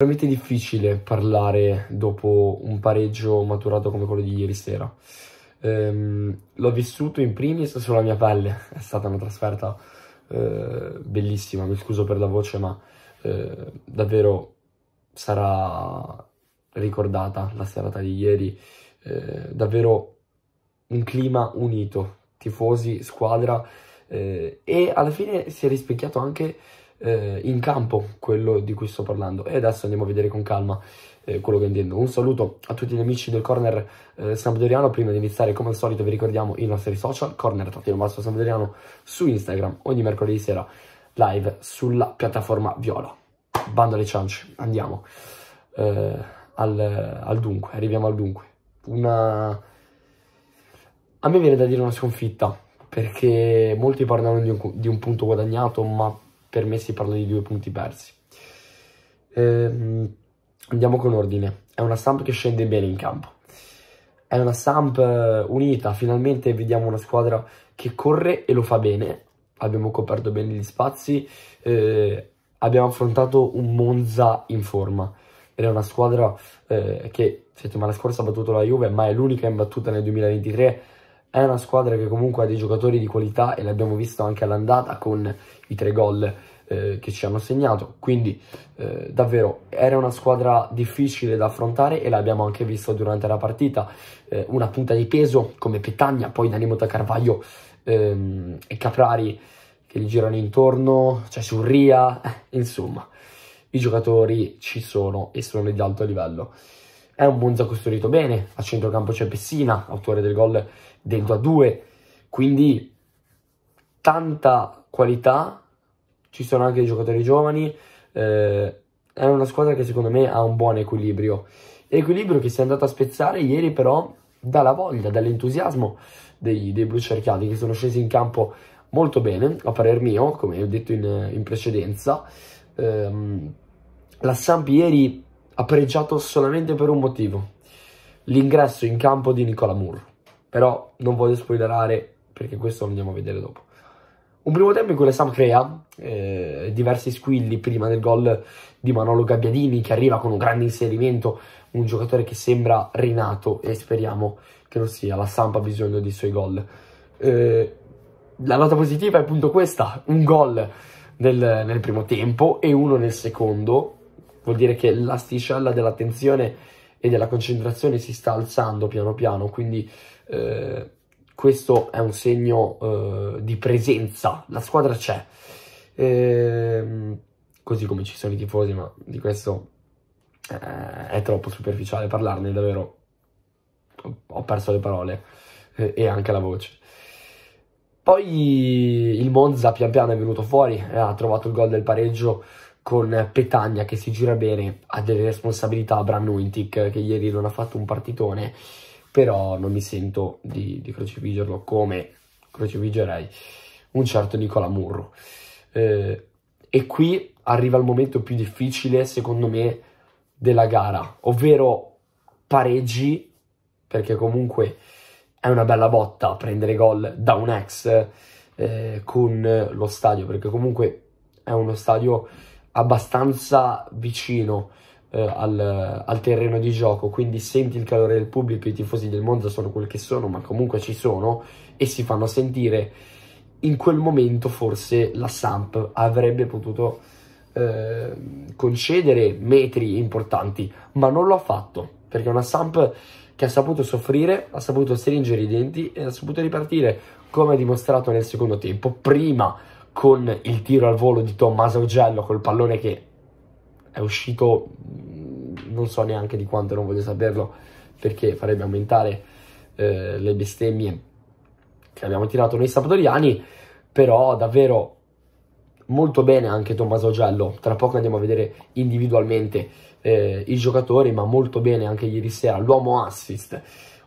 Veramente difficile parlare dopo un pareggio maturato come quello di ieri sera. Ehm, l'ho vissuto in primis sulla mia pelle, è stata una trasferta eh, bellissima, mi scuso per la voce ma eh, davvero sarà ricordata la serata di ieri, eh, davvero un clima unito, tifosi, squadra eh, e alla fine si è rispecchiato anche eh, in campo quello di cui sto parlando. E adesso andiamo a vedere con calma eh, quello che intendo. Un saluto a tutti gli amici del Corner eh, Sampdoriano. Prima di iniziare, come al solito, vi ricordiamo i nostri social, Corner Trattino Sampdoriano su Instagram, ogni mercoledì sera live sulla piattaforma Viola. Bando alle ciance, andiamo eh, al, al dunque, arriviamo al dunque. Una... A me viene da dire una sconfitta, perché molti parlano di un, di un punto guadagnato, ma per me si parla di due punti persi. Eh, andiamo con ordine. È una Samp che scende bene in campo. È una Samp eh, unita, finalmente vediamo una squadra che corre e lo fa bene. Abbiamo coperto bene gli spazi, eh, abbiamo affrontato un Monza in forma. Ed è una squadra eh, che settimana scorsa ha battuto la Juve, ma è l'unica imbattuta nel 2023 è una squadra che comunque ha dei giocatori di qualità e l'abbiamo visto anche all'andata con i tre gol eh, che ci hanno segnato. Quindi eh, davvero era una squadra difficile da affrontare e l'abbiamo anche visto durante la partita. Eh, una punta di peso come Petagna, poi Danimota Carvaglio ehm, e Caprari che gli girano intorno, c'è cioè Surria, insomma i giocatori ci sono e sono di alto livello. È un Monza costruito bene, a centrocampo c'è Pessina, autore del gol del 2 a 2, quindi tanta qualità, ci sono anche giocatori giovani, eh, è una squadra che secondo me ha un buon equilibrio. Equilibrio che si è andato a spezzare ieri però dalla voglia, dall'entusiasmo dei, dei blu cerchiati che sono scesi in campo molto bene, a parer mio, come ho detto in, in precedenza. Ehm, la Samp ieri ha pareggiato solamente per un motivo, l'ingresso in campo di Nicola Moore però non voglio spoilerare perché questo lo andiamo a vedere dopo. Un primo tempo in cui la Sam crea eh, diversi squilli prima del gol di Manolo Gabbiadini che arriva con un grande inserimento, un giocatore che sembra rinato e speriamo che non sia, la Samp ha bisogno dei suoi gol. Eh, la nota positiva è appunto questa, un gol nel, nel primo tempo e uno nel secondo, vuol dire che l'asticella dell'attenzione e della concentrazione si sta alzando piano piano, quindi eh, questo è un segno eh, di presenza, la squadra c'è. Ehm, così come ci sono i tifosi, ma di questo eh, è troppo superficiale parlarne, davvero ho perso le parole eh, e anche la voce. Poi il Monza pian piano è venuto fuori, eh, ha trovato il gol del pareggio con Petagna che si gira bene, ha delle responsabilità Brannuintic che ieri non ha fatto un partitone, però non mi sento di, di croceviggerlo come crocifiggerei un certo Nicola Murro. Eh, e qui arriva il momento più difficile, secondo me, della gara, ovvero pareggi, perché comunque è una bella botta prendere gol da un ex eh, con lo stadio, perché comunque è uno stadio abbastanza vicino eh, al, al, terreno di gioco, quindi senti il calore del pubblico, i tifosi del Monza sono quel che sono, ma comunque ci sono e si fanno sentire. In quel momento forse la Samp avrebbe potuto eh, concedere metri importanti, ma non lo ha fatto, perché una Samp che ha saputo soffrire, ha saputo stringere i denti e ha saputo ripartire, come ha dimostrato nel secondo tempo, prima con il tiro al volo di Tommaso Augello col pallone che è uscito mm, non so neanche di quanto, non voglio saperlo perché farebbe aumentare eh, le bestemmie che abbiamo tirato noi sabatoriani però davvero molto bene anche Tommaso Augello tra poco andiamo a vedere individualmente eh, i giocatori ma molto bene anche ieri sera l'uomo assist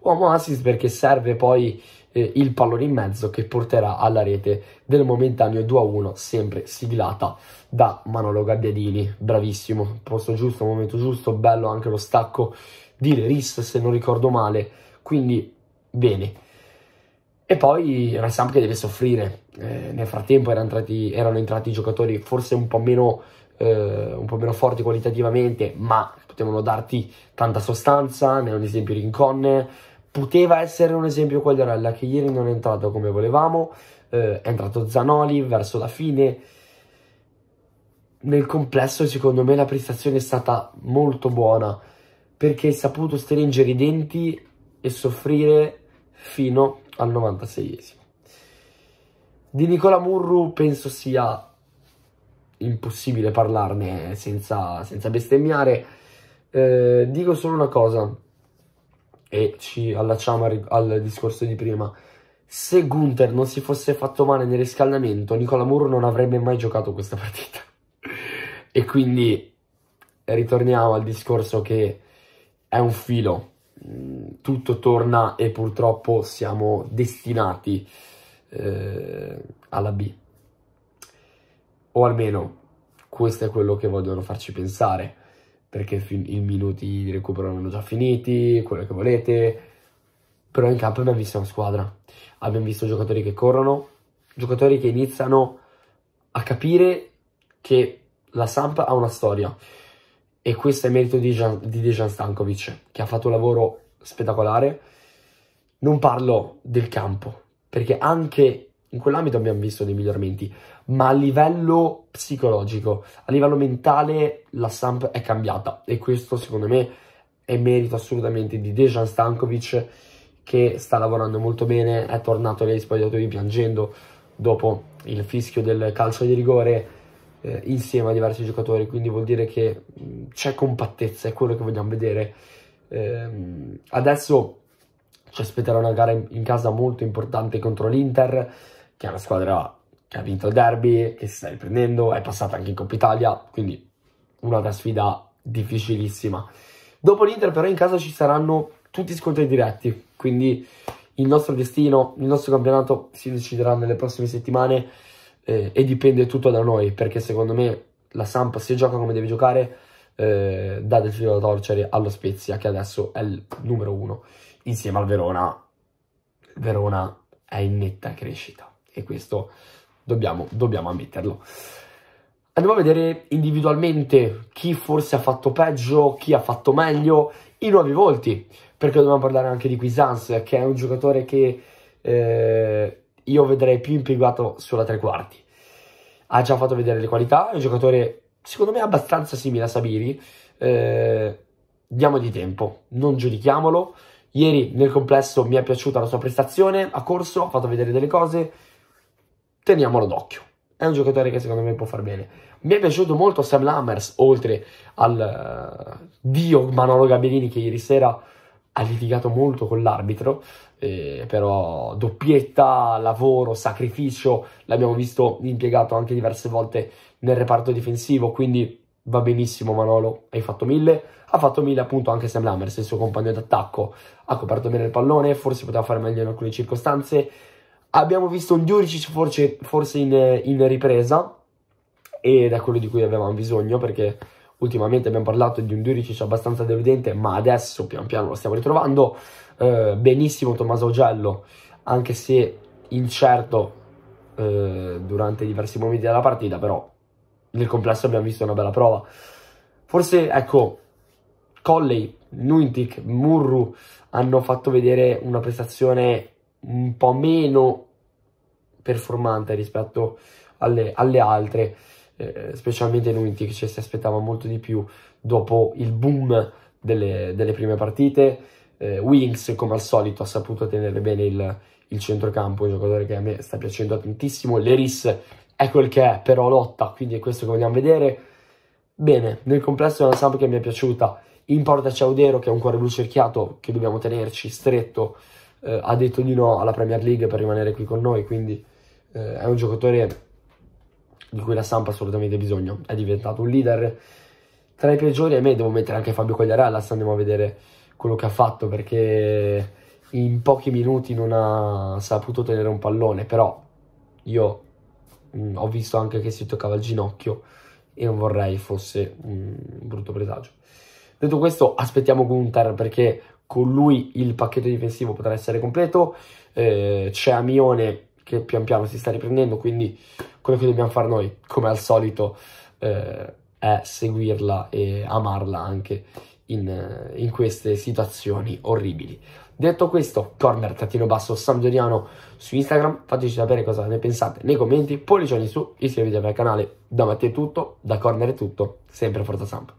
uomo assist perché serve poi eh, il pallone in mezzo che porterà alla rete del momentaneo 2-1, sempre siglata da Manolo Gabbiadini. Bravissimo, posto giusto, momento giusto, bello anche lo stacco di Leris se non ricordo male, quindi bene. E poi una Rassamp che deve soffrire, eh, nel frattempo erano entrati, erano entrati giocatori forse un po' meno Uh, un po' meno forti qualitativamente, ma potevano darti tanta sostanza, ne è un esempio Rincon, poteva essere un esempio Quagliarella che ieri non è entrato come volevamo, eh, è entrato Zanoli verso la fine. Nel complesso secondo me la prestazione è stata molto buona perché ha saputo stringere i denti e soffrire fino al 96esimo. Di Nicola Murru penso sia impossibile parlarne senza, senza bestemmiare. Eh, dico solo una cosa, e ci allacciamo al, al discorso di prima, se Gunther non si fosse fatto male nel riscaldamento, Nicola Muro non avrebbe mai giocato questa partita. e quindi ritorniamo al discorso che è un filo, mm, tutto torna e purtroppo siamo destinati eh, alla B. O almeno questo è quello che vogliono farci pensare perché i minuti di recupero erano già finiti, quello che volete, però in campo abbiamo visto una squadra, abbiamo visto giocatori che corrono, giocatori che iniziano a capire che la Samp ha una storia e questo è merito di, Gian, di Dejan Stankovic che ha fatto un lavoro spettacolare. Non parlo del campo, perché anche in quell'ambito abbiamo visto dei miglioramenti, ma a livello psicologico, a livello mentale, la Samp è cambiata e questo secondo me è merito assolutamente di Dejan Stankovic che sta lavorando molto bene, è tornato nei spogliatoi piangendo dopo il fischio del calcio di rigore eh, insieme a diversi giocatori, quindi vuol dire che c'è compattezza, è quello che vogliamo vedere. Eh, adesso ci aspetterà una gara in casa molto importante contro l'Inter, che è una squadra che ha vinto il derby, che si sta riprendendo, è passata anche in Coppa Italia, quindi una sfida difficilissima. Dopo l'Inter però in casa ci saranno tutti scontri diretti, quindi il nostro destino, il nostro campionato si deciderà nelle prossime settimane eh, e dipende tutto da noi, perché secondo me la Samp se gioca come deve giocare eh, dà del filo da torcere allo Spezia che adesso è il numero uno, insieme al Verona. Verona è in netta crescita e questo dobbiamo, dobbiamo ammetterlo. Andiamo a vedere individualmente chi forse ha fatto peggio, chi ha fatto meglio, i nuovi volti, perché dobbiamo parlare anche di Quisans, che è un giocatore che eh, io vedrei più impiegato sulla tre quarti. Ha già fatto vedere le qualità, è un giocatore secondo me abbastanza simile a Sabiri. Eh, diamo di tempo, non giudichiamolo. Ieri nel complesso mi è piaciuta la sua prestazione, ha corso, ha fatto vedere delle cose, teniamolo d'occhio. È un giocatore che secondo me può far bene. Mi è piaciuto molto Sam Lammers, oltre al uh, dio Manolo Gabellini che ieri sera ha litigato molto con l'arbitro, eh, però doppietta, lavoro, sacrificio, l'abbiamo visto impiegato anche diverse volte nel reparto difensivo, quindi va benissimo Manolo, hai fatto mille, ha fatto mille appunto anche Sam Lammers, il suo compagno d'attacco, ha coperto bene il pallone, forse poteva fare meglio in alcune circostanze, Abbiamo visto un Juricic forse, forse in, in, ripresa ed è quello di cui avevamo bisogno perché ultimamente abbiamo parlato di un Juricic abbastanza deludente ma adesso pian piano lo stiamo ritrovando. Eh, benissimo Tommaso Augello anche se incerto eh, durante diversi momenti della partita però nel complesso abbiamo visto una bella prova. Forse ecco Colley, Nuntik, Murru hanno fatto vedere una prestazione un po' meno performante rispetto alle, alle altre, eh, specialmente in Winti che ci si aspettava molto di più dopo il boom delle, delle prime partite. Eh, Wings, come al solito, ha saputo tenere bene il, il centrocampo, un giocatore che a me sta piacendo tantissimo. L'Eris è quel che è, però lotta, quindi è questo che vogliamo vedere. Bene, nel complesso è una sub che mi è piaciuta. In porta c'è Odero, che è un cuore blu cerchiato, che dobbiamo tenerci stretto. Eh, ha detto di no alla Premier League per rimanere qui con noi, quindi eh, è un giocatore di cui la stampa ha assolutamente bisogno, è diventato un leader tra i peggiori e me devo mettere anche Fabio Quagliarella, adesso andiamo a vedere quello che ha fatto perché in pochi minuti non ha saputo tenere un pallone, però io mh, mm, ho visto anche che si toccava il ginocchio e non vorrei fosse un brutto presagio. Detto questo, aspettiamo Gunther perché con lui il pacchetto difensivo potrà essere completo. Eh, c'è Amione che pian piano si sta riprendendo, quindi quello che dobbiamo fare noi, come al solito, eh, è seguirla e amarla anche in, eh, in queste situazioni orribili. Detto questo, corner trattino basso Sampdoriano su Instagram, fateci sapere cosa ne pensate nei commenti, pollicioni su, iscrivetevi al canale, da Matteo è tutto, da corner è tutto, sempre Forza Samp.